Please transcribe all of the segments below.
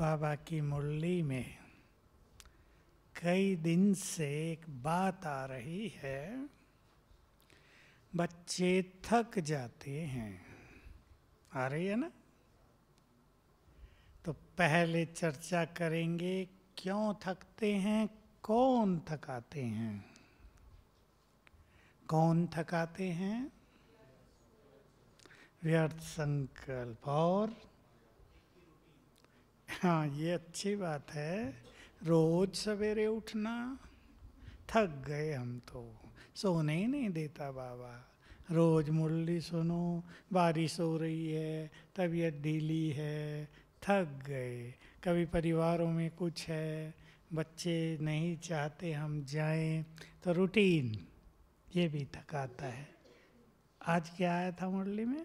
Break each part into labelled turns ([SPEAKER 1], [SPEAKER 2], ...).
[SPEAKER 1] बाबा की मुरली में कई दिन से एक बात आ रही है बच्चे थक जाते हैं आ रही है ना तो पहले चर्चा करेंगे क्यों थकते हैं कौन थकाते हैं कौन थकाते हैं व्यर्थ संकल्प और हाँ ये अच्छी बात है रोज सवेरे उठना थक गए हम तो सोने ही नहीं देता बाबा रोज मुरली सुनो बारिश हो रही है तबीयत ढीली है थक गए कभी परिवारों में कुछ है बच्चे नहीं चाहते हम जाएं तो रूटीन ये भी थकाता है आज क्या आया था मुरली में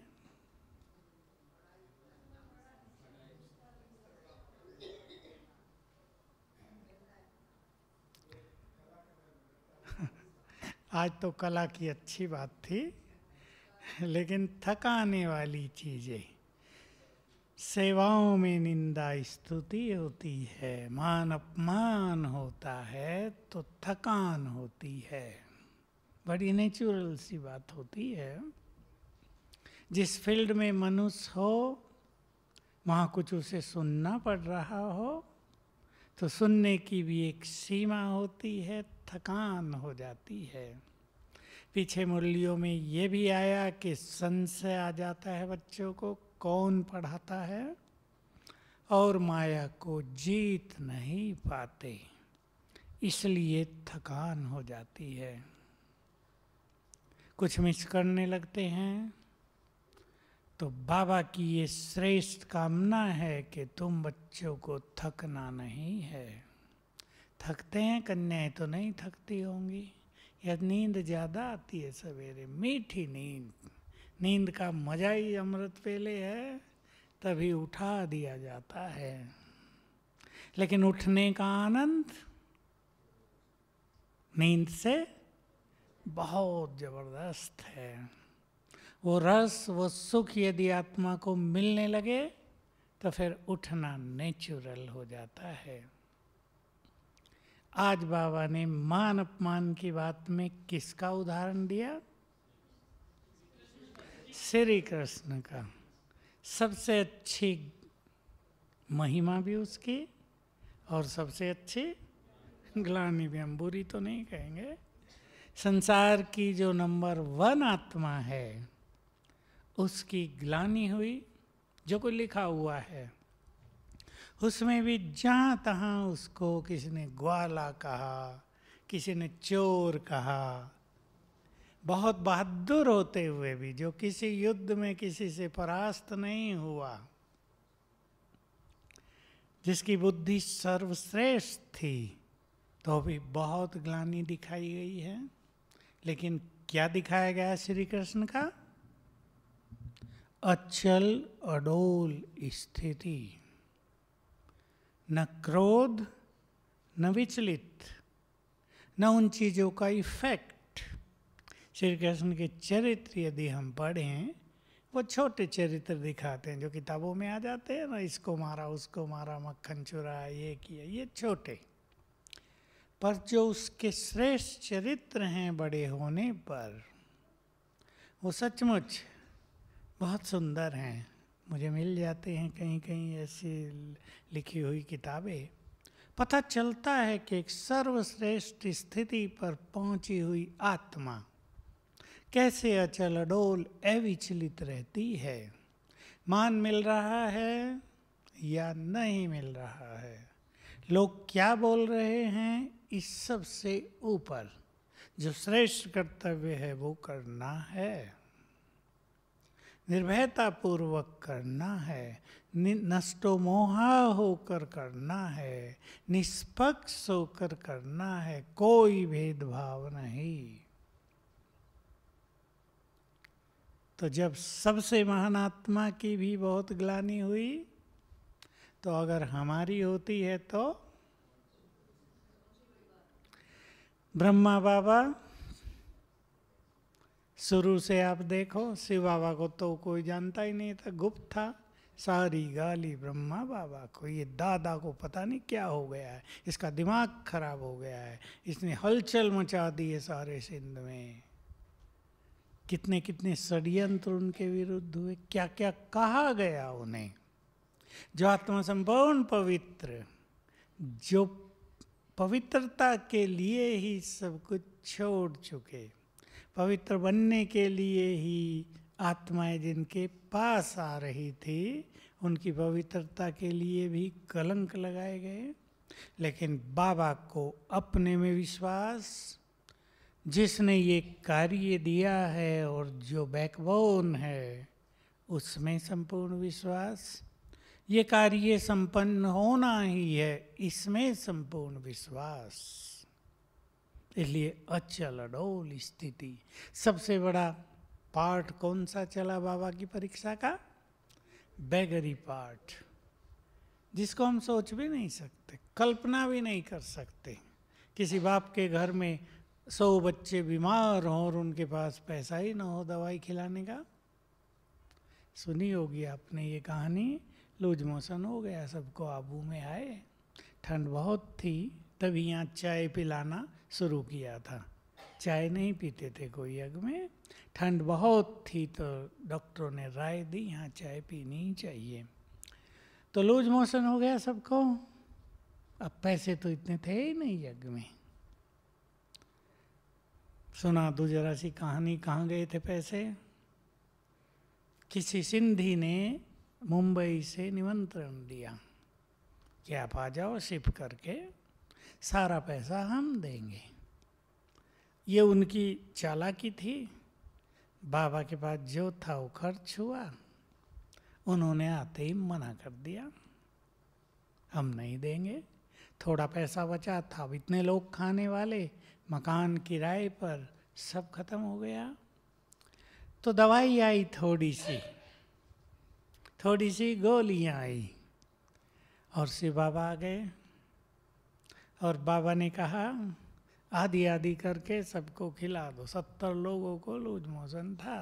[SPEAKER 1] आज तो कला की अच्छी बात थी लेकिन थकाने वाली चीज़ें सेवाओं में निंदा स्तुति होती है मान अपमान होता है तो थकान होती है बड़ी नेचुरल सी बात होती है जिस फील्ड में मनुष्य हो वहाँ कुछ उसे सुनना पड़ रहा हो तो सुनने की भी एक सीमा होती है थकान हो जाती है पीछे मुरलियों में ये भी आया कि संशय आ जाता है बच्चों को कौन पढ़ाता है और माया को जीत नहीं पाते इसलिए थकान हो जाती है कुछ मिस करने लगते हैं तो बाबा की ये श्रेष्ठ कामना है कि तुम बच्चों को थकना नहीं है थकते हैं कन्याएं तो नहीं थकती होंगी या नींद ज़्यादा आती है सवेरे मीठी नींद नींद का मज़ा ही अमृत पेले है तभी उठा दिया जाता है लेकिन उठने का आनंद नींद से बहुत ज़बरदस्त है वो रस वो सुख यदि आत्मा को मिलने लगे तो फिर उठना नेचुरल हो जाता है आज बाबा ने मान अपमान की बात में किसका उदाहरण दिया श्री कृष्ण का सबसे अच्छी महिमा भी उसकी और सबसे अच्छी ग्लानी भी हम बुरी तो नहीं कहेंगे संसार की जो नंबर वन आत्मा है उसकी ग्लानी हुई जो कोई लिखा हुआ है उसमें भी जहाँ तहाँ उसको किसी ने ग्वाला कहा किसी ने चोर कहा बहुत बहादुर होते हुए भी जो किसी युद्ध में किसी से परास्त नहीं हुआ जिसकी बुद्धि सर्वश्रेष्ठ थी तो भी बहुत ग्लानी दिखाई गई है लेकिन क्या दिखाया गया श्री कृष्ण का अचल अडोल स्थिति न क्रोध न विचलित न उन चीज़ों का इफेक्ट श्री कृष्ण के चरित्र यदि हम पढ़ें वो छोटे चरित्र दिखाते हैं जो किताबों में आ जाते हैं ना इसको मारा उसको मारा मक्खन चुरा ये किया ये छोटे पर जो उसके श्रेष्ठ चरित्र हैं बड़े होने पर वो सचमुच बहुत सुंदर हैं मुझे मिल जाते हैं कहीं कहीं ऐसी लिखी हुई किताबें पता चलता है कि एक सर्वश्रेष्ठ स्थिति पर पहुंची हुई आत्मा कैसे अचल अडोल अविचलित रहती है मान मिल रहा है या नहीं मिल रहा है लोग क्या बोल रहे हैं इस सब से ऊपर जो श्रेष्ठ कर्तव्य है वो करना है निर्भयता पूर्वक करना है नष्टोमोहा होकर करना है निष्पक्ष होकर करना है कोई भेदभाव नहीं तो जब सबसे महान आत्मा की भी बहुत ग्लानी हुई तो अगर हमारी होती है तो ब्रह्मा बाबा शुरू से आप देखो शिव बाबा को तो कोई जानता ही नहीं था गुप्त था सारी गाली ब्रह्मा बाबा को ये दादा को पता नहीं क्या हो गया है इसका दिमाग खराब हो गया है इसने हलचल मचा दी है सारे सिंध में कितने कितने षड्यंत्र उनके विरुद्ध हुए क्या क्या कहा गया उन्हें जो आत्मा संपूर्ण पवित्र जो पवित्रता के लिए ही सब कुछ छोड़ चुके पवित्र बनने के लिए ही आत्माएं जिनके पास आ रही थी उनकी पवित्रता के लिए भी कलंक लगाए गए लेकिन बाबा को अपने में विश्वास जिसने ये कार्य दिया है और जो बैकबोन है उसमें संपूर्ण विश्वास ये कार्य संपन्न होना ही है इसमें संपूर्ण विश्वास इसलिए अचल अडोल स्थिति सबसे बड़ा पार्ट कौन सा चला बाबा की परीक्षा का बैगरी पार्ट जिसको हम सोच भी नहीं सकते कल्पना भी नहीं कर सकते किसी बाप के घर में सौ बच्चे बीमार हों और उनके पास पैसा ही ना हो दवाई खिलाने का सुनी होगी आपने ये कहानी लूज मोशन हो गया सबको आबू में आए ठंड बहुत थी तभी यहाँ चाय पिलाना शुरू किया था चाय नहीं पीते थे कोई यज्ञ में ठंड बहुत थी तो डॉक्टरों ने राय दी यहाँ चाय पीनी ही चाहिए तो लूज मोशन हो गया सबको अब पैसे तो इतने थे ही नहीं यज्ञ में सुना दो जरा सी कहानी कहाँ गए थे पैसे किसी सिंधी ने मुंबई से निमंत्रण दिया कि आप आ जाओ शिफ्ट करके सारा पैसा हम देंगे ये उनकी चालाकी थी बाबा के पास जो था वो खर्च हुआ उन्होंने आते ही मना कर दिया हम नहीं देंगे थोड़ा पैसा बचा था अब इतने लोग खाने वाले मकान किराए पर सब खत्म हो गया तो दवाई आई थोड़ी सी थोड़ी सी गोलियाँ आई और शिव बाबा आ गए और बाबा ने कहा आदि आदि करके सबको खिला दो सत्तर लोगों को लूज मोशन था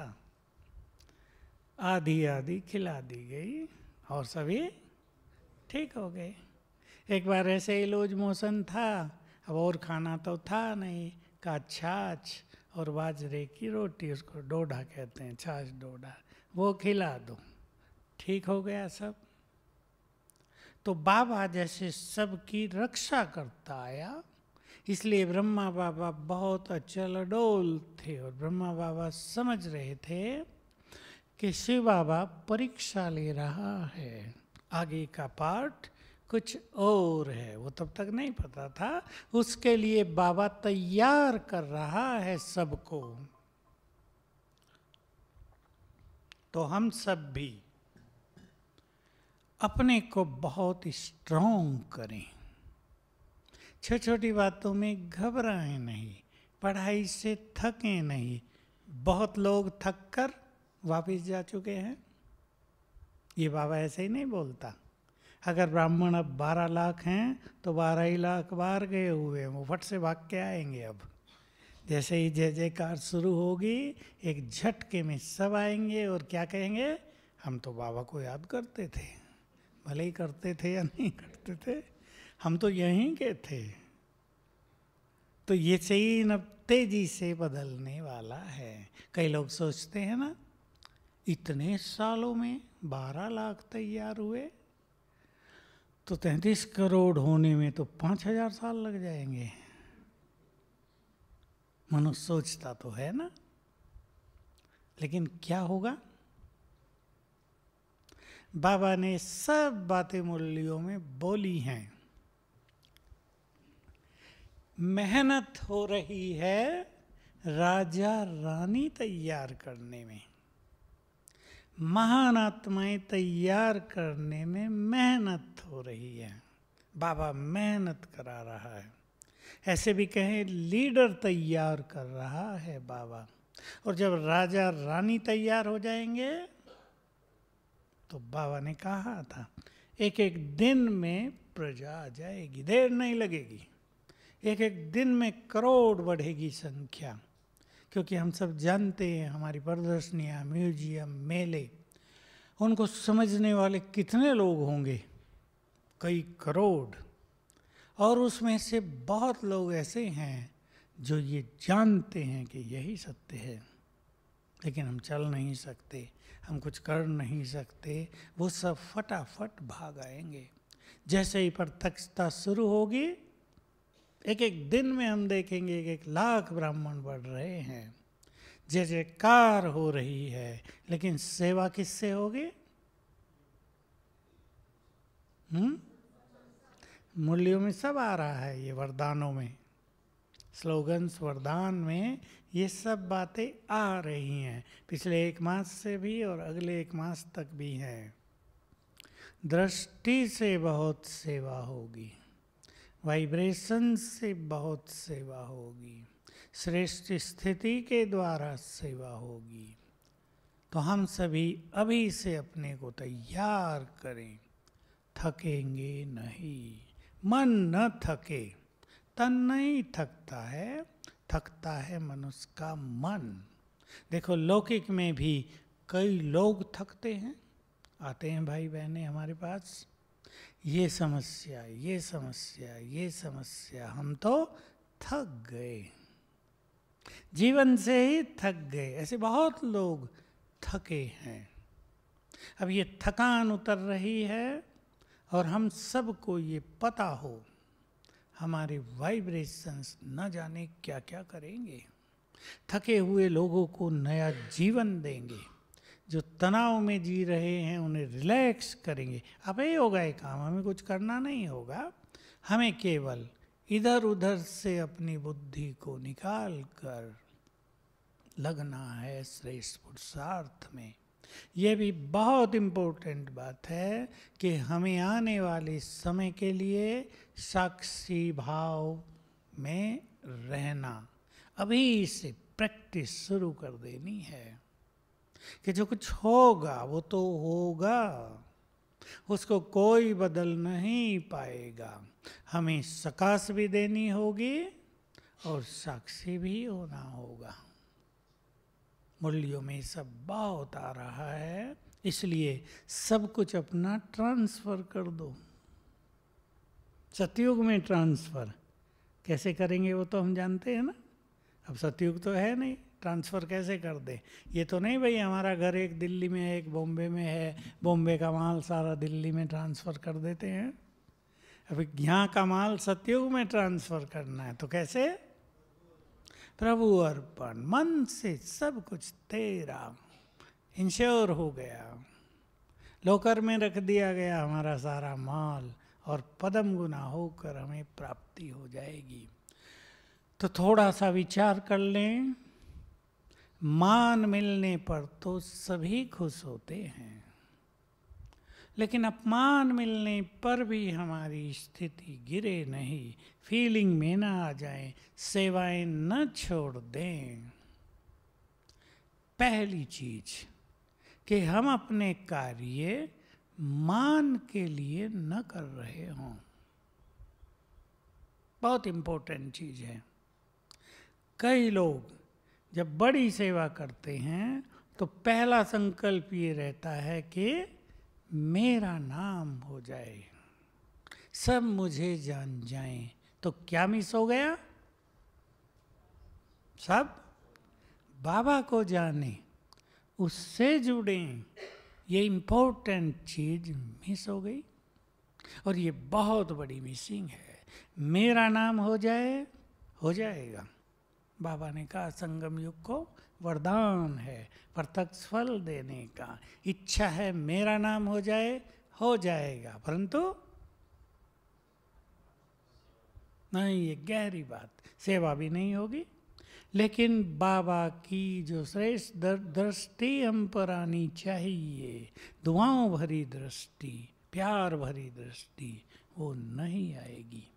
[SPEAKER 1] आधी आधी खिला दी गई और सभी ठीक हो गए एक बार ऐसे ही लूज मोशन था अब और खाना तो था नहीं का छाछ और बाजरे की रोटी उसको डोडा कहते हैं छाछ डोडा वो खिला दो ठीक हो गया सब तो बाबा जैसे सबकी रक्षा करता आया इसलिए ब्रह्मा बाबा बहुत अचल डोल थे और ब्रह्मा बाबा समझ रहे थे कि शिव बाबा परीक्षा ले रहा है आगे का पाठ कुछ और है वो तब तक नहीं पता था उसके लिए बाबा तैयार कर रहा है सबको तो हम सब भी अपने को बहुत स्ट्रोंग करें छोटी छोटी बातों में घबराएं नहीं पढ़ाई से थकें नहीं बहुत लोग थक कर वापिस जा चुके हैं ये बाबा ऐसे ही नहीं बोलता अगर ब्राह्मण अब बारह लाख हैं तो बारह ही लाख बार गए हुए हैं वो फट से भाग के आएंगे अब जैसे ही जय जयकार शुरू होगी एक झटके में सब आएंगे और क्या कहेंगे हम तो बाबा को याद करते थे भले ही करते थे या नहीं करते थे हम तो यहीं के थे तो ये चीन अब तेजी से बदलने वाला है कई लोग सोचते हैं ना इतने सालों में बारह लाख तैयार हुए तो तैंतीस करोड़ होने में तो पाँच हजार साल लग जाएंगे मनुष्य सोचता तो है ना लेकिन क्या होगा बाबा ने सब बातें मुरलियों में बोली हैं मेहनत हो रही है राजा रानी तैयार करने में महान आत्माएं तैयार करने में मेहनत हो रही है बाबा मेहनत करा रहा है ऐसे भी कहें लीडर तैयार कर रहा है बाबा और जब राजा रानी तैयार हो जाएंगे तो बाबा ने कहा था एक एक दिन में प्रजा आ जाएगी देर नहीं लगेगी एक एक दिन में करोड़ बढ़ेगी संख्या क्योंकि हम सब जानते हैं हमारी प्रदर्शनियाँ म्यूजियम मेले उनको समझने वाले कितने लोग होंगे कई करोड़ और उसमें से बहुत लोग ऐसे हैं जो ये जानते हैं कि यही सत्य है लेकिन हम चल नहीं सकते हम कुछ कर नहीं सकते वो सब फटाफट भाग आएंगे जैसे ही प्रत्यक्षता शुरू होगी एक एक दिन में हम देखेंगे एक एक लाख ब्राह्मण बढ़ रहे हैं जय जयकार हो रही है लेकिन सेवा किससे होगी हम्म? मूल्यों में सब आ रहा है ये वरदानों में स्लोगन्स वरदान में ये सब बातें आ रही हैं पिछले एक मास से भी और अगले एक मास तक भी हैं दृष्टि से बहुत सेवा होगी वाइब्रेशन से बहुत सेवा होगी श्रेष्ठ स्थिति के द्वारा सेवा होगी तो हम सभी अभी से अपने को तैयार करें थकेंगे नहीं मन न थके तन नहीं थकता है थकता है मनुष्य का मन देखो लौकिक में भी कई लोग थकते हैं आते हैं भाई बहने हमारे पास ये समस्या ये समस्या ये समस्या हम तो थक गए जीवन से ही थक गए ऐसे बहुत लोग थके हैं अब ये थकान उतर रही है और हम सबको ये पता हो हमारे वाइब्रेशंस न जाने क्या क्या करेंगे थके हुए लोगों को नया जीवन देंगे जो तनाव में जी रहे हैं उन्हें रिलैक्स करेंगे अब ये होगा ये काम हमें कुछ करना नहीं होगा हमें केवल इधर उधर से अपनी बुद्धि को निकाल कर लगना है श्रेष्ठ पुरुषार्थ में ये भी बहुत इम्पोर्टेंट बात है कि हमें आने वाले समय के लिए साक्षी भाव में रहना अभी से प्रैक्टिस शुरू कर देनी है कि जो कुछ होगा वो तो होगा उसको कोई बदल नहीं पाएगा हमें सकाश भी देनी होगी और साक्षी भी होना होगा मूल्यों में सब बहुत होता रहा है इसलिए सब कुछ अपना ट्रांसफर कर दो सतयुग में ट्रांसफर कैसे करेंगे वो तो हम जानते हैं ना अब सतयुग तो है नहीं ट्रांसफ़र कैसे कर दे ये तो नहीं भाई हमारा घर एक दिल्ली में है एक बॉम्बे में है बॉम्बे का माल सारा दिल्ली में ट्रांसफ़र कर देते हैं अभी यहाँ का माल सतयुग में ट्रांसफ़र करना है तो कैसे है प्रभु अर्पण मन से सब कुछ तेरा इंश्योर हो गया लोकर में रख दिया गया हमारा सारा माल और पदम गुना होकर हमें प्राप्ति हो जाएगी तो थोड़ा सा विचार कर लें मान मिलने पर तो सभी खुश होते हैं लेकिन अपमान मिलने पर भी हमारी स्थिति गिरे नहीं फीलिंग में ना आ जाए सेवाएं न छोड़ दें पहली चीज कि हम अपने कार्य मान के लिए न कर रहे हों बहुत इम्पोर्टेंट चीज है कई लोग जब बड़ी सेवा करते हैं तो पहला संकल्प ये रहता है कि मेरा नाम हो जाए सब मुझे जान जाए तो क्या मिस हो गया सब बाबा को जाने उससे जुड़े ये इम्पोर्टेंट चीज मिस हो गई और ये बहुत बड़ी मिसिंग है मेरा नाम हो जाए हो जाएगा बाबा ने कहा संगम युग को वरदान है प्रत्यक्ष फल देने का इच्छा है मेरा नाम हो जाए हो जाएगा परंतु नहीं ये गहरी बात सेवा भी नहीं होगी लेकिन बाबा की जो श्रेष्ठ दृष्टि हम पर आनी चाहिए दुआओं भरी दृष्टि प्यार भरी दृष्टि वो नहीं आएगी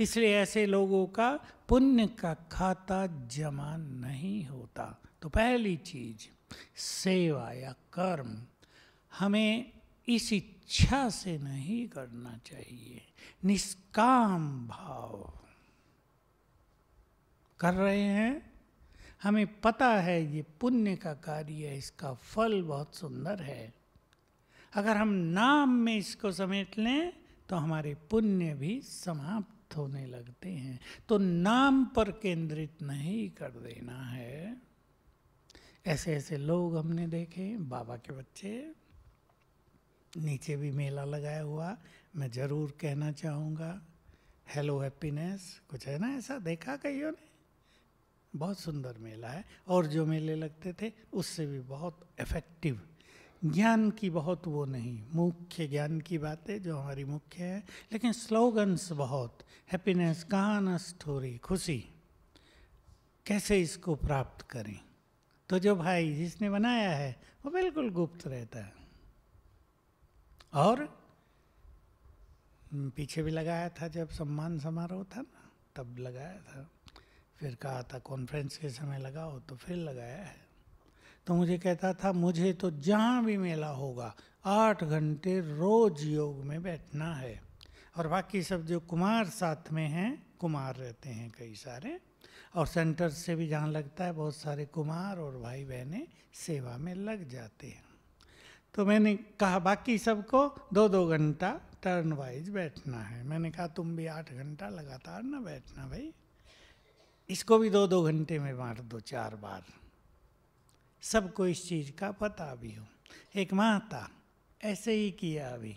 [SPEAKER 1] इसलिए ऐसे लोगों का पुण्य का खाता जमा नहीं होता तो पहली चीज सेवा या कर्म हमें इस इच्छा से नहीं करना चाहिए निष्काम भाव कर रहे हैं हमें पता है ये पुण्य का कार्य है इसका फल बहुत सुंदर है अगर हम नाम में इसको समेट लें तो हमारे पुण्य भी समाप्त प्राप्त होने लगते हैं तो नाम पर केंद्रित नहीं कर देना है ऐसे ऐसे लोग हमने देखे बाबा के बच्चे नीचे भी मेला लगाया हुआ मैं ज़रूर कहना चाहूँगा हेलो हैप्पीनेस कुछ है ना ऐसा देखा कहीं ने बहुत सुंदर मेला है और जो मेले लगते थे उससे भी बहुत इफेक्टिव ज्ञान की बहुत वो नहीं मुख्य ज्ञान की बातें जो हमारी मुख्य है लेकिन स्लोगन्स बहुत हैप्पीनेस कहाँ न स्टोरी खुशी कैसे इसको प्राप्त करें तो जो भाई जिसने बनाया है वो बिल्कुल गुप्त रहता है और पीछे भी लगाया था जब सम्मान समारोह था ना तब लगाया था फिर कहा था कॉन्फ्रेंस के समय लगाओ तो फिर लगाया है तो मुझे कहता था मुझे तो जहाँ भी मेला होगा आठ घंटे रोज योग में बैठना है और बाकी सब जो कुमार साथ में हैं कुमार रहते हैं कई सारे और सेंटर से भी जहाँ लगता है बहुत सारे कुमार और भाई बहनें सेवा में लग जाते हैं तो मैंने कहा बाकी सबको दो दो घंटा टर्न वाइज बैठना है मैंने कहा तुम भी आठ घंटा लगातार ना बैठना भाई इसको भी दो दो घंटे में बांट दो चार बार सबको इस चीज़ का पता भी हो एक माता ऐसे ही किया अभी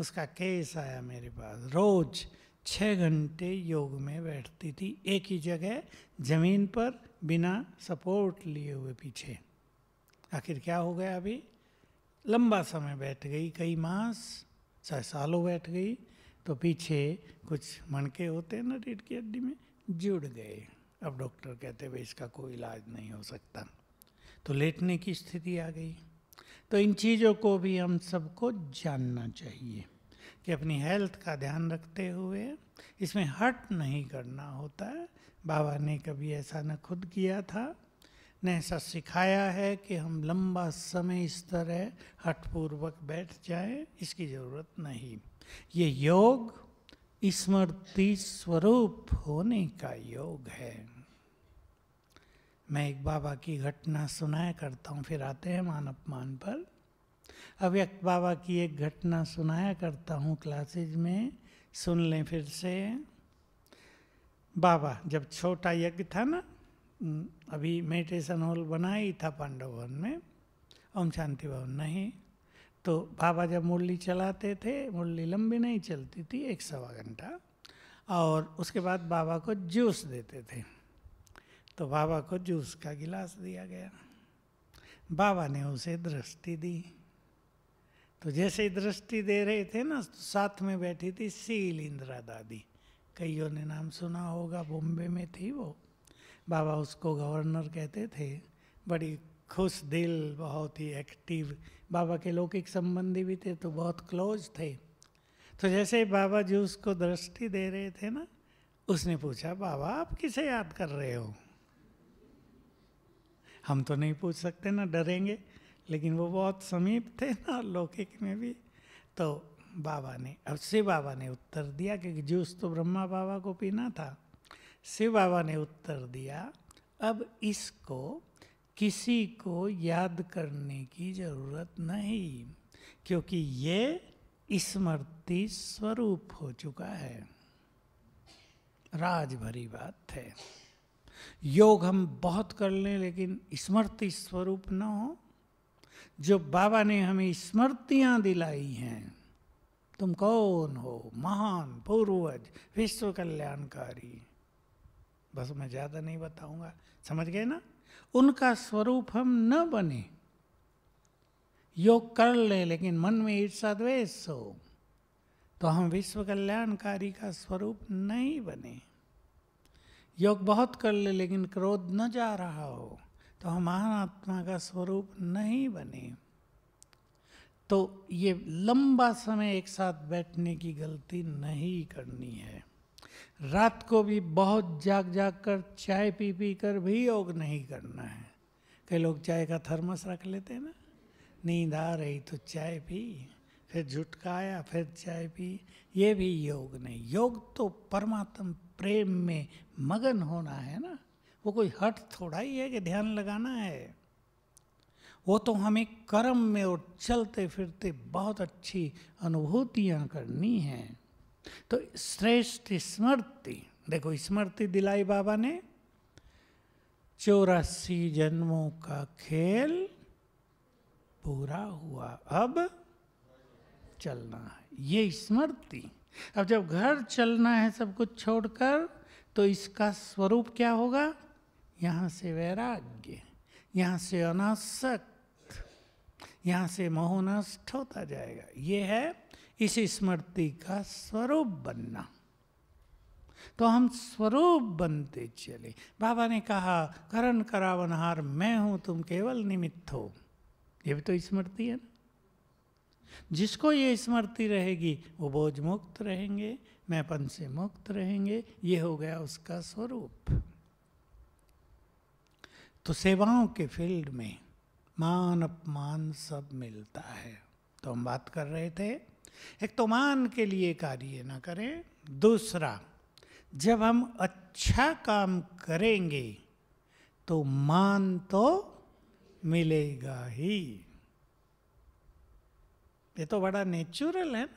[SPEAKER 1] उसका केस आया मेरे पास रोज छः घंटे योग में बैठती थी एक ही जगह जमीन पर बिना सपोर्ट लिए हुए पीछे आखिर क्या हो गया अभी लंबा समय बैठ गई कई मास चाहे सालों बैठ गई तो पीछे कुछ मणके होते हैं ना रीढ़ की हड्डी में जुड़ गए अब डॉक्टर कहते भाई इसका कोई इलाज नहीं हो सकता तो लेटने की स्थिति आ गई तो इन चीज़ों को भी हम सबको जानना चाहिए कि अपनी हेल्थ का ध्यान रखते हुए इसमें हट नहीं करना होता है बाबा ने कभी ऐसा न खुद किया था न ऐसा सिखाया है कि हम लंबा समय इस तरह पूर्वक बैठ जाए इसकी ज़रूरत नहीं ये योग स्मृति स्वरूप होने का योग है मैं एक बाबा की घटना सुनाया करता हूँ फिर आते हैं मान अपमान पर अव्यक्त बाबा की एक घटना सुनाया करता हूँ क्लासेज में सुन लें फिर से बाबा जब छोटा यज्ञ था ना अभी मेडिटेशन हॉल बना ही था पांडव भवन में ओम शांति भवन नहीं तो बाबा जब मुरली चलाते थे मुरली लंबी नहीं चलती थी एक सवा घंटा और उसके बाद बाबा को जूस देते थे तो बाबा को जूस का गिलास दिया गया बाबा ने उसे दृष्टि दी तो जैसे ही दृष्टि दे रहे थे ना तो साथ में बैठी थी सील इंदिरा दादी कईयों ने नाम सुना होगा बॉम्बे में थी वो बाबा उसको गवर्नर कहते थे बड़ी खुश दिल बहुत ही एक्टिव बाबा के लौकिक संबंधी भी थे तो बहुत क्लोज थे तो जैसे ही बाबा जी उसको दृष्टि दे रहे थे ना उसने पूछा बाबा आप किसे याद कर रहे हो हम तो नहीं पूछ सकते ना डरेंगे लेकिन वो बहुत समीप थे ना लौकिक में भी तो बाबा ने अब शिव बाबा ने उत्तर दिया क्योंकि जूस तो ब्रह्मा बाबा को पीना था शिव बाबा ने उत्तर दिया अब इसको किसी को याद करने की जरूरत नहीं क्योंकि ये स्मृति स्वरूप हो चुका है राज भरी बात है योग हम बहुत कर लें लेकिन स्मृति स्वरूप न हो जो बाबा ने हमें स्मृतियाँ दिलाई हैं तुम कौन हो महान पूर्वज विश्व कल्याणकारी बस मैं ज़्यादा नहीं बताऊंगा समझ गए ना उनका स्वरूप हम न बने योग कर ले लेकिन मन में ईर्षा द्वेष हो तो हम विश्व कल्याणकारी का स्वरूप नहीं बने योग बहुत कर ले लेकिन क्रोध न जा रहा हो तो हम आत्मा का स्वरूप नहीं बने तो ये लंबा समय एक साथ बैठने की गलती नहीं करनी है रात को भी बहुत जाग जाग कर चाय पी पी कर भी योग नहीं करना है कई लोग चाय का थर्मस रख लेते हैं ना नींद आ रही तो चाय पी फिर झुटकाया फिर चाय पी ये भी योग नहीं योग तो परमात्म प्रेम में मगन होना है ना वो कोई हट थोड़ा ही है कि ध्यान लगाना है वो तो हमें कर्म में और चलते फिरते बहुत अच्छी अनुभूतियाँ करनी हैं तो श्रेष्ठ स्मृति देखो स्मृति दिलाई बाबा ने चौरासी जन्मों का खेल पूरा हुआ अब चलना है ये स्मृति अब जब घर चलना है सब कुछ छोड़कर तो इसका स्वरूप क्या होगा यहाँ से वैराग्य यहाँ से अनासक्त यहाँ से मोहनाष्ट होता जाएगा ये है इस स्मृति का स्वरूप बनना तो हम स्वरूप बनते चले बाबा ने कहा करण करावनहार मैं हूँ तुम केवल निमित्त हो ये भी तो स्मृति है ना जिसको ये स्मृति रहेगी वो बोझ मुक्त रहेंगे मैपन से मुक्त रहेंगे ये हो गया उसका स्वरूप तो सेवाओं के फील्ड में मान अपमान सब मिलता है तो हम बात कर रहे थे एक तो मान के लिए कार्य ना करें दूसरा जब हम अच्छा काम करेंगे तो मान तो मिलेगा ही ये तो बड़ा नेचुरल है ना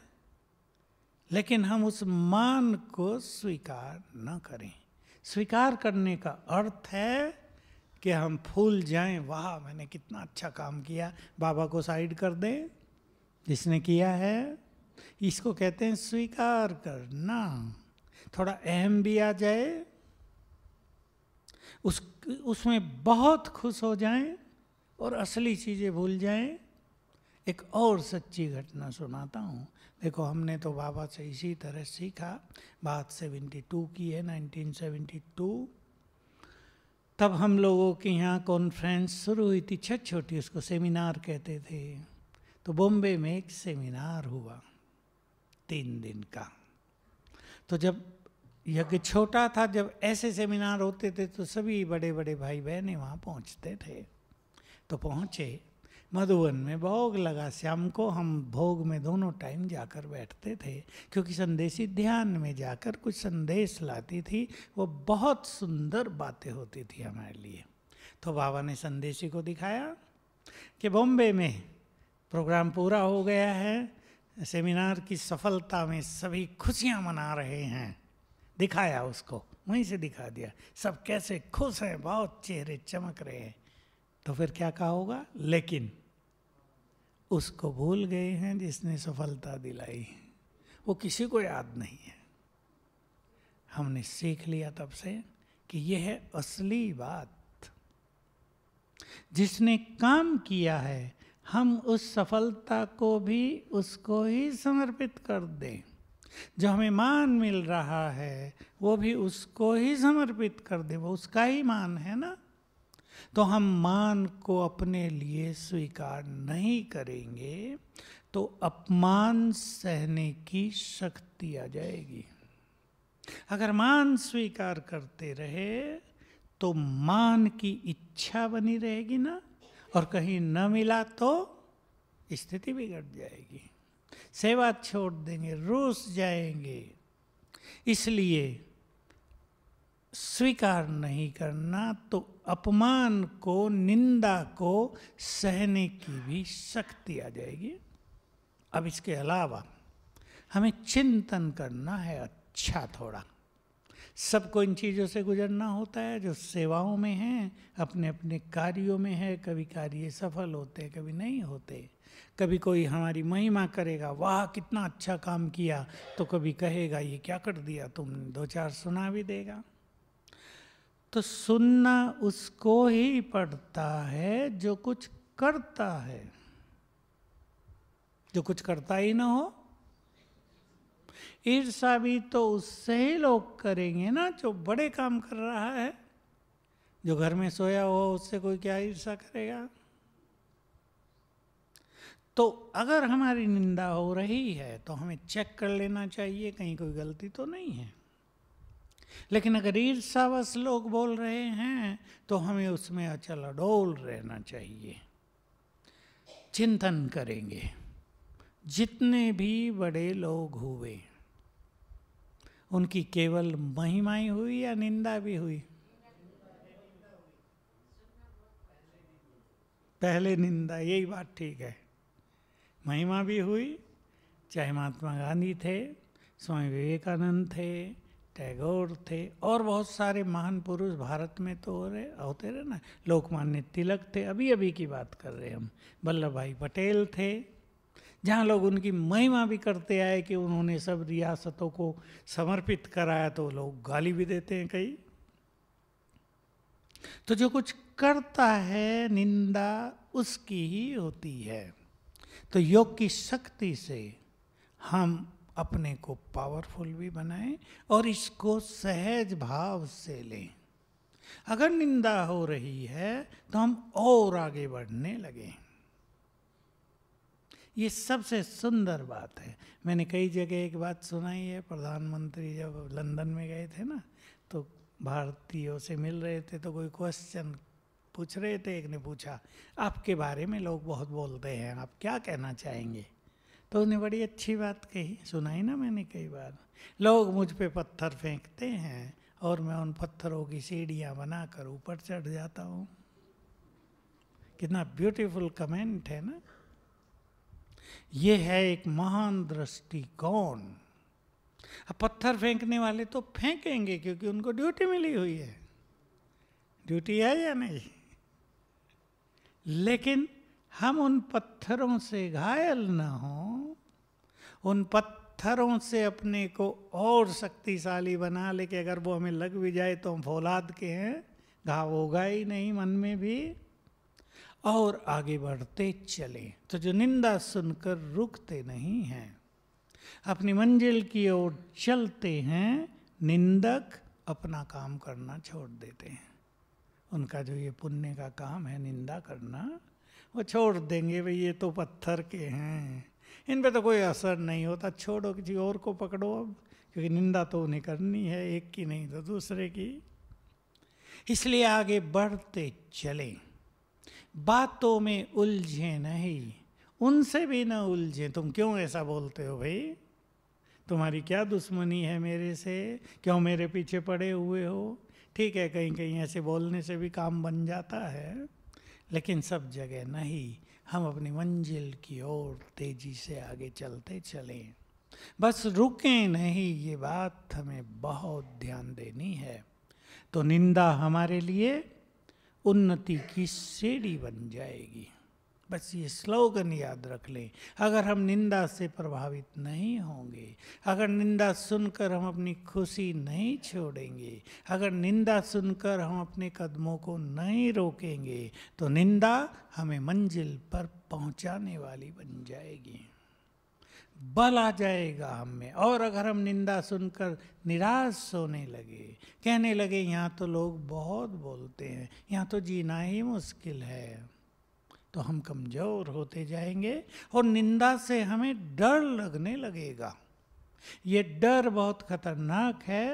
[SPEAKER 1] लेकिन हम उस मान को स्वीकार न करें स्वीकार करने का अर्थ है कि हम फूल जाएं वाह मैंने कितना अच्छा काम किया बाबा को साइड कर दें जिसने किया है इसको कहते हैं स्वीकार करना थोड़ा अहम भी आ जाए उस उसमें बहुत खुश हो जाएं और असली चीज़ें भूल जाएं एक और सच्ची घटना सुनाता हूँ देखो हमने तो बाबा से इसी तरह सीखा बात 72 की है 1972 तब हम लोगों के यहाँ कॉन्फ्रेंस शुरू हुई थी छत छोटी उसको सेमिनार कहते थे तो बॉम्बे में एक सेमिनार हुआ तीन दिन का तो जब यज्ञ छोटा था जब ऐसे सेमिनार होते थे तो सभी बड़े बड़े भाई बहने वहाँ पहुँचते थे तो पहुँचे मधुबन में भोग लगा श्याम को हम भोग में दोनों टाइम जाकर बैठते थे क्योंकि संदेशी ध्यान में जाकर कुछ संदेश लाती थी वो बहुत सुंदर बातें होती थी हमारे लिए तो बाबा ने संदेशी को दिखाया कि बॉम्बे में प्रोग्राम पूरा हो गया है सेमिनार की सफलता में सभी खुशियाँ मना रहे हैं दिखाया उसको वहीं से दिखा दिया सब कैसे खुश हैं बहुत चेहरे चमक रहे हैं तो फिर क्या कहा होगा लेकिन उसको भूल गए हैं जिसने सफलता दिलाई वो किसी को याद नहीं है हमने सीख लिया तब से कि यह है असली बात जिसने काम किया है हम उस सफलता को भी उसको ही समर्पित कर दें जो हमें मान मिल रहा है वो भी उसको ही समर्पित कर दे वो उसका ही मान है ना तो हम मान को अपने लिए स्वीकार नहीं करेंगे तो अपमान सहने की शक्ति आ जाएगी अगर मान स्वीकार करते रहे तो मान की इच्छा बनी रहेगी ना और कहीं न मिला तो स्थिति बिगड़ जाएगी सेवा छोड़ देंगे रोस जाएंगे इसलिए स्वीकार नहीं करना तो अपमान को निंदा को सहने की भी शक्ति आ जाएगी अब इसके अलावा हमें चिंतन करना है अच्छा थोड़ा सबको इन चीज़ों से गुजरना होता है जो सेवाओं में हैं अपने अपने कार्यों में है कभी कार्य सफल होते हैं कभी नहीं होते कभी कोई हमारी महिमा करेगा वाह कितना अच्छा काम किया तो कभी कहेगा ये क्या कर दिया तुमने दो चार सुना भी देगा तो सुनना उसको ही पड़ता है जो कुछ करता है जो कुछ करता ही ना हो ईर्षा भी तो उससे ही लोग करेंगे ना जो बड़े काम कर रहा है जो घर में सोया हो उससे कोई क्या ईर्षा करेगा तो अगर हमारी निंदा हो रही है तो हमें चेक कर लेना चाहिए कहीं कोई गलती तो नहीं है लेकिन अगर ईर्षावश लोग बोल रहे हैं तो हमें उसमें अचल अडोल रहना चाहिए चिंतन करेंगे जितने भी बड़े लोग हुए उनकी केवल महिमा ही हुई या निंदा भी हुई पहले निंदा यही बात ठीक है महिमा भी हुई चाहे महात्मा गांधी थे स्वामी विवेकानंद थे टैगोर थे और बहुत सारे महान पुरुष भारत में तो हो रहे होते रहे ना लोकमान्य तिलक थे अभी अभी की बात कर रहे हम वल्लभ भाई पटेल थे जहाँ लोग उनकी महिमा भी करते आए कि उन्होंने सब रियासतों को समर्पित कराया तो लोग गाली भी देते हैं कई तो जो कुछ करता है निंदा उसकी ही होती है तो योग की शक्ति से हम अपने को पावरफुल भी बनाएं और इसको सहज भाव से लें अगर निंदा हो रही है तो हम और आगे बढ़ने लगे ये सबसे सुंदर बात है मैंने कई जगह एक बात सुनाई है प्रधानमंत्री जब लंदन में गए थे ना तो भारतीयों से मिल रहे थे तो कोई क्वेश्चन पूछ रहे थे एक ने पूछा आपके बारे में लोग बहुत बोलते हैं आप क्या कहना चाहेंगे तो उन्हें बड़ी अच्छी बात कही सुनाई ना मैंने कई बार लोग मुझ पे पत्थर फेंकते हैं और मैं उन पत्थरों की सीढ़ियाँ बनाकर ऊपर चढ़ जाता हूँ कितना ब्यूटीफुल कमेंट है ना ये है एक महान दृष्टिकोण अब पत्थर फेंकने वाले तो फेंकेंगे क्योंकि उनको ड्यूटी मिली हुई है ड्यूटी है या नहीं लेकिन हम उन पत्थरों से घायल ना हों उन पत्थरों से अपने को और शक्तिशाली बना लेके अगर वो हमें लग भी जाए तो हम फौलाद के हैं घाव होगा ही नहीं मन में भी और आगे बढ़ते चले तो जो निंदा सुनकर रुकते नहीं हैं अपनी मंजिल की ओर चलते हैं निंदक अपना काम करना छोड़ देते हैं उनका जो ये पुण्य का काम है निंदा करना वो छोड़ देंगे भाई ये तो पत्थर के हैं इन पर तो कोई असर नहीं होता छोड़ो किसी और को पकड़ो अब क्योंकि निंदा तो उन्हें करनी है एक की नहीं तो दूसरे की इसलिए आगे बढ़ते चले बातों में उलझे नहीं उनसे भी ना उलझे तुम क्यों ऐसा बोलते हो भाई तुम्हारी क्या दुश्मनी है मेरे से क्यों मेरे पीछे पड़े हुए हो ठीक है कहीं कहीं ऐसे बोलने से भी काम बन जाता है लेकिन सब जगह नहीं हम अपनी मंजिल की ओर तेजी से आगे चलते चलें बस रुकें नहीं ये बात हमें बहुत ध्यान देनी है तो निंदा हमारे लिए उन्नति की सीढ़ी बन जाएगी बस ये स्लोगन याद रख लें अगर हम निंदा से प्रभावित नहीं होंगे अगर निंदा सुनकर हम अपनी खुशी नहीं छोड़ेंगे अगर निंदा सुनकर हम अपने कदमों को नहीं रोकेंगे तो निंदा हमें मंजिल पर पहुंचाने वाली बन जाएगी बल आ जाएगा हम में और अगर हम निंदा सुनकर निराश होने लगे कहने लगे यहाँ तो लोग बहुत बोलते हैं यहाँ तो जीना ही मुश्किल है तो हम कमज़ोर होते जाएंगे और निंदा से हमें डर लगने लगेगा ये डर बहुत खतरनाक है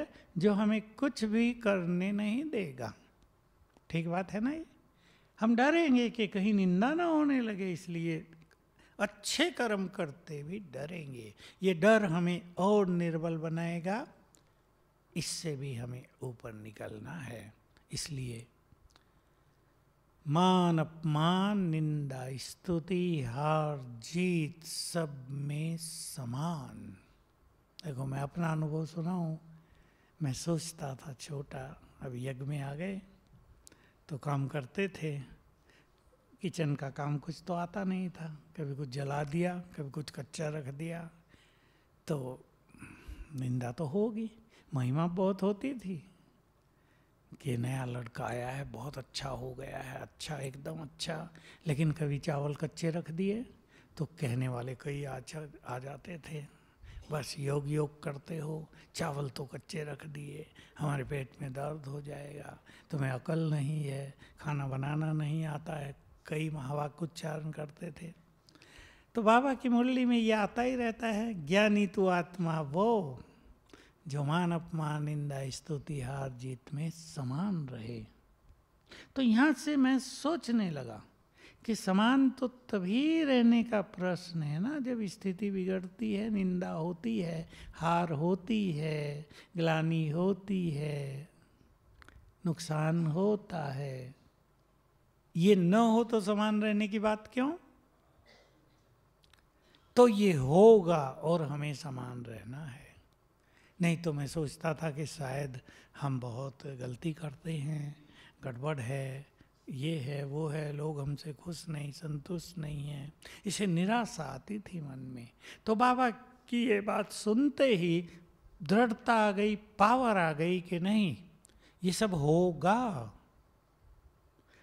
[SPEAKER 1] जो हमें कुछ भी करने नहीं देगा ठीक बात है ना ये हम डरेंगे कि कहीं निंदा ना होने लगे इसलिए अच्छे कर्म करते भी डरेंगे ये डर हमें और निर्बल बनाएगा इससे भी हमें ऊपर निकलना है इसलिए मान अपमान निंदा स्तुति हार जीत सब में समान देखो मैं अपना अनुभव सुनाऊं मैं सोचता था छोटा अब यज्ञ में आ गए तो काम करते थे किचन का काम कुछ तो आता नहीं था कभी कुछ जला दिया कभी कुछ कच्चा रख दिया तो निंदा तो होगी महिमा बहुत होती थी कि नया लड़का आया है बहुत अच्छा हो गया है अच्छा एकदम अच्छा लेकिन कभी चावल कच्चे रख दिए तो कहने वाले कई आचर आ जाते थे बस योग योग करते हो चावल तो कच्चे रख दिए हमारे पेट में दर्द हो जाएगा तुम्हें अकल नहीं है खाना बनाना नहीं आता है कई महावाक्य उच्चारण करते थे तो बाबा की मुरली में यह आता ही रहता है ज्ञानी तो आत्मा वो जो मान अपमान निंदा स्तुति हार जीत में समान रहे तो यहाँ से मैं सोचने लगा कि समान तो तभी रहने का प्रश्न है ना जब स्थिति बिगड़ती है निंदा होती है हार होती है ग्लानी होती है नुकसान होता है ये न हो तो समान रहने की बात क्यों तो ये होगा और हमें समान रहना है नहीं तो मैं सोचता था कि शायद हम बहुत गलती करते हैं गड़बड़ है ये है वो है लोग हमसे खुश नहीं संतुष्ट नहीं हैं इसे निराशा आती थी मन में तो बाबा की ये बात सुनते ही दृढ़ता आ गई पावर आ गई कि नहीं ये सब होगा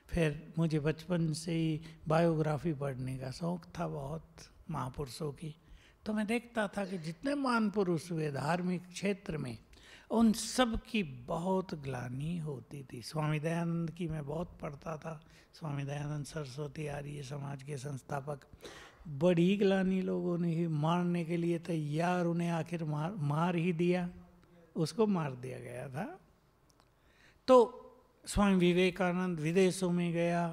[SPEAKER 1] फिर मुझे बचपन से ही बायोग्राफी पढ़ने का शौक था बहुत महापुरुषों की तो मैं देखता था कि जितने मान पुरुष हुए धार्मिक क्षेत्र में उन सब की बहुत ग्लानी होती थी स्वामी दयानंद की मैं बहुत पढ़ता था स्वामी दयानंद सरस्वती आर्य समाज के संस्थापक बड़ी ग्लानी लोगों ने ही मारने के लिए तैयार उन्हें आखिर मार मार ही दिया उसको मार दिया गया था तो स्वामी विवेकानंद विदेशों में गया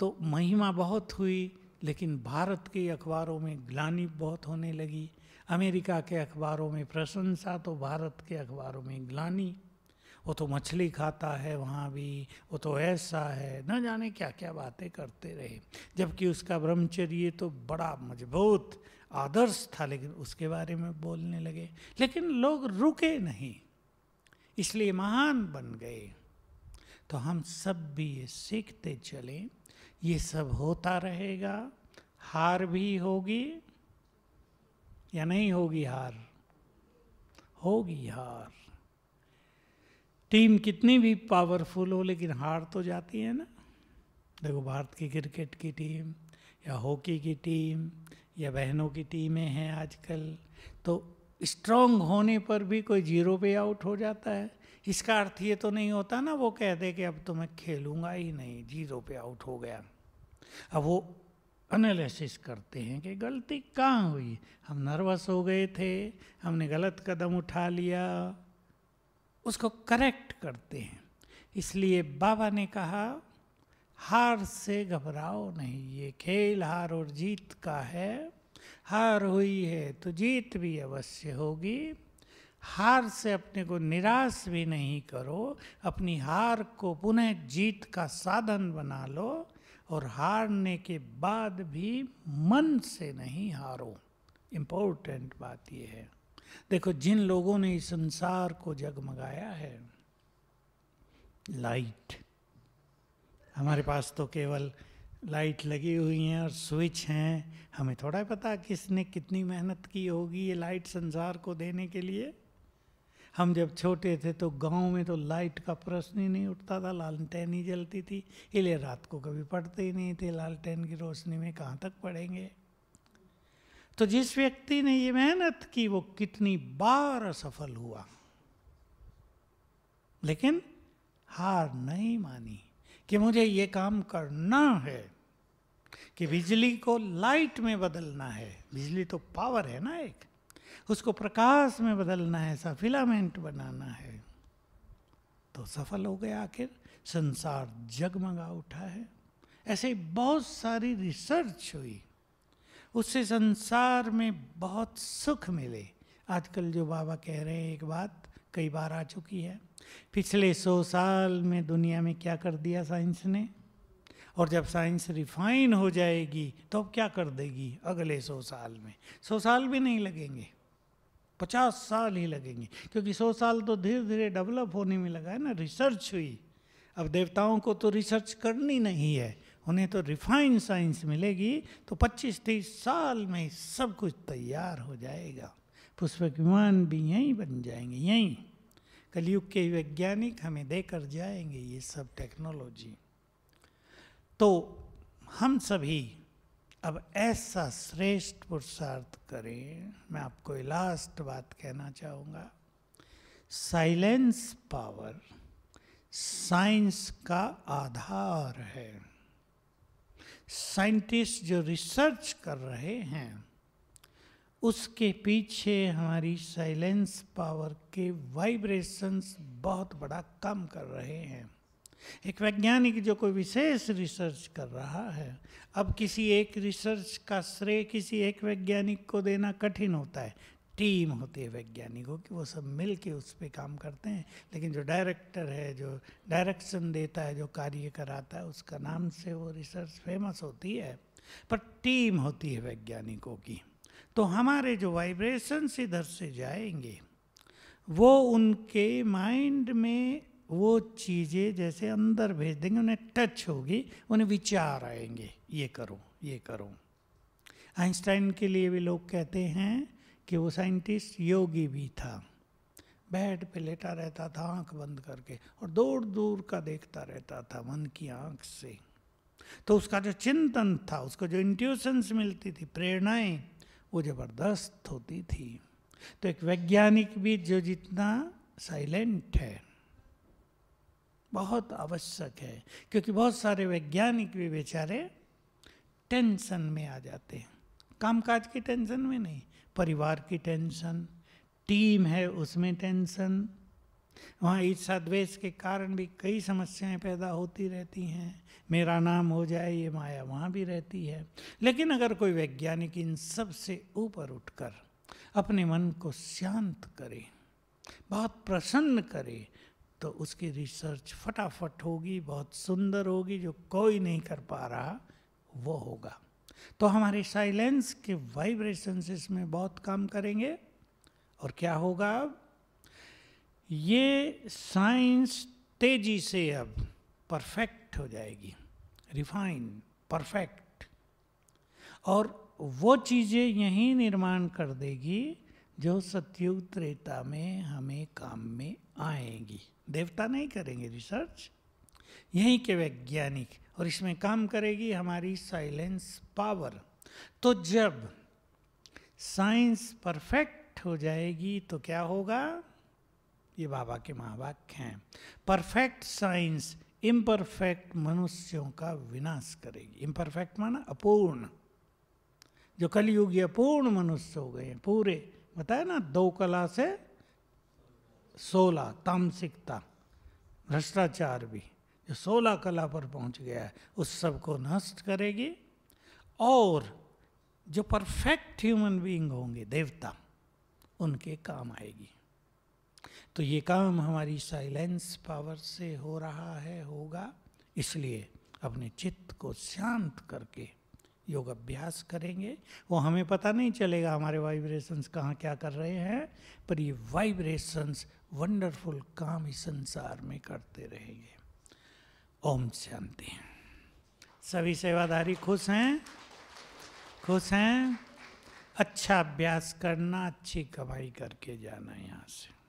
[SPEAKER 1] तो महिमा बहुत हुई लेकिन भारत के अखबारों में ग्लानी बहुत होने लगी अमेरिका के अखबारों में प्रशंसा तो भारत के अखबारों में ग्लानी वो तो मछली खाता है वहाँ भी वो तो ऐसा है न जाने क्या क्या बातें करते रहे जबकि उसका ब्रह्मचर्य तो बड़ा मजबूत आदर्श था लेकिन उसके बारे में बोलने लगे लेकिन लोग रुके नहीं इसलिए महान बन गए तो हम सब भी ये सीखते चलें ये सब होता रहेगा हार भी होगी या नहीं होगी हार होगी हार टीम कितनी भी पावरफुल हो लेकिन हार तो जाती है ना देखो भारत की क्रिकेट की टीम या हॉकी की टीम या बहनों की टीमें हैं आजकल तो स्ट्रांग होने पर भी कोई जीरो पे आउट हो जाता है इसका अर्थ ये तो नहीं होता ना वो कह दे कि अब तो मैं खेलूंगा ही नहीं जीरो पे आउट हो गया अब वो एनालिसिस करते हैं कि गलती कहाँ हुई हम नर्वस हो गए थे हमने गलत कदम उठा लिया उसको करेक्ट करते हैं इसलिए बाबा ने कहा हार से घबराओ नहीं ये खेल हार और जीत का है हार हुई है तो जीत भी अवश्य होगी हार से अपने को निराश भी नहीं करो अपनी हार को पुनः जीत का साधन बना लो और हारने के बाद भी मन से नहीं हारो इम्पोर्टेंट बात यह है देखो जिन लोगों ने इस संसार को जगमगाया है लाइट हमारे पास तो केवल लाइट लगी हुई हैं और स्विच हैं हमें थोड़ा पता किसने कितनी मेहनत की होगी ये लाइट संसार को देने के लिए हम जब छोटे थे तो गांव में तो लाइट का प्रश्न ही नहीं उठता था लालटेन ही जलती थी इसलिए रात को कभी पढ़ते ही नहीं थे लालटेन की रोशनी में कहाँ तक पढ़ेंगे तो जिस व्यक्ति ने ये मेहनत की वो कितनी बार असफल हुआ लेकिन हार नहीं मानी कि मुझे ये काम करना है कि बिजली को लाइट में बदलना है बिजली तो पावर है ना एक उसको प्रकाश में बदलना है ऐसा फिलामेंट बनाना है तो सफल हो गया आखिर संसार जगमगा उठा है ऐसे बहुत सारी रिसर्च हुई उससे संसार में बहुत सुख मिले आजकल जो बाबा कह रहे हैं एक बात कई बार आ चुकी है पिछले सौ साल में दुनिया में क्या कर दिया साइंस ने और जब साइंस रिफाइन हो जाएगी तो अब क्या कर देगी अगले सौ साल में सौ साल भी नहीं लगेंगे पचास साल ही लगेंगे क्योंकि सौ साल तो धीरे धीरे डेवलप होने में लगा है ना रिसर्च हुई अब देवताओं को तो रिसर्च करनी नहीं है उन्हें तो रिफाइंड साइंस मिलेगी तो 25-30 साल में सब कुछ तैयार हो जाएगा पुष्पक विमान भी यहीं बन जाएंगे यहीं कलयुग के वैज्ञानिक हमें देकर जाएंगे ये सब टेक्नोलॉजी तो हम सभी अब ऐसा श्रेष्ठ पुरुषार्थ करें मैं आपको लास्ट बात कहना चाहूँगा साइलेंस पावर साइंस का आधार है साइंटिस्ट जो रिसर्च कर रहे हैं उसके पीछे हमारी साइलेंस पावर के वाइब्रेशंस बहुत बड़ा काम कर रहे हैं एक वैज्ञानिक जो कोई विशेष रिसर्च कर रहा है अब किसी एक रिसर्च का श्रेय किसी एक वैज्ञानिक को देना कठिन होता है टीम होती है वैज्ञानिकों की वो सब मिल के उस पर काम करते हैं लेकिन जो डायरेक्टर है जो डायरेक्शन देता है जो कार्य कराता है उसका नाम से वो रिसर्च फेमस होती है पर टीम होती है वैज्ञानिकों की तो हमारे जो वाइब्रेशंस इधर से जाएंगे वो उनके माइंड में वो चीज़ें जैसे अंदर भेज देंगे उन्हें टच होगी उन्हें विचार आएंगे ये करो ये करो आइंस्टाइन के लिए भी लोग कहते हैं कि वो साइंटिस्ट योगी भी था बेड पे लेटा रहता था आंख बंद करके और दूर दूर का देखता रहता था मन की आंख से तो उसका जो चिंतन था उसको जो इंट्यूशंस मिलती थी प्रेरणाएं वो ज़बरदस्त होती थी तो एक वैज्ञानिक भी जो जितना साइलेंट है बहुत आवश्यक है क्योंकि बहुत सारे वैज्ञानिक भी बेचारे टेंशन में आ जाते हैं कामकाज की टेंशन में नहीं परिवार की टेंशन टीम है उसमें टेंशन वहाँ ईर्षा द्वेष के कारण भी कई समस्याएं पैदा होती रहती हैं मेरा नाम हो जाए ये माया वहाँ भी रहती है लेकिन अगर कोई वैज्ञानिक इन सब से ऊपर उठकर अपने मन को शांत करे बहुत प्रसन्न करे तो उसकी रिसर्च फटाफट होगी बहुत सुंदर होगी जो कोई नहीं कर पा रहा वो होगा तो हमारे साइलेंस के वाइब्रेशंस इसमें बहुत काम करेंगे और क्या होगा अब ये साइंस तेजी से अब परफेक्ट हो जाएगी रिफाइन परफेक्ट और वो चीज़ें यहीं निर्माण कर देगी जो सत्युग त्रेता में हमें काम में आएंगी देवता नहीं करेंगे रिसर्च यहीं के वैज्ञानिक और इसमें काम करेगी हमारी साइलेंस पावर तो जब साइंस परफेक्ट हो जाएगी तो क्या होगा ये बाबा के महावाक्य हैं परफेक्ट साइंस इम्परफेक्ट मनुष्यों का विनाश करेगी इम्परफेक्ट माना अपूर्ण जो कलयुगी अपूर्ण मनुष्य हो गए हैं पूरे बताया ना दो कला से सोलह तामसिकता भ्रष्टाचार भी जो सोलह कला पर पहुंच गया है उस सब को नष्ट करेगी और जो परफेक्ट ह्यूमन बीइंग होंगे देवता उनके काम आएगी तो ये काम हमारी साइलेंस पावर से हो रहा है होगा इसलिए अपने चित्त को शांत करके योग अभ्यास करेंगे वो हमें पता नहीं चलेगा हमारे वाइब्रेशंस कहाँ क्या कर रहे हैं पर ये वाइब्रेशंस वंडरफुल काम इस संसार में करते रहेंगे ओम शांति सभी सेवाधारी खुश हैं खुश हैं अच्छा अभ्यास करना अच्छी कमाई करके जाना यहाँ से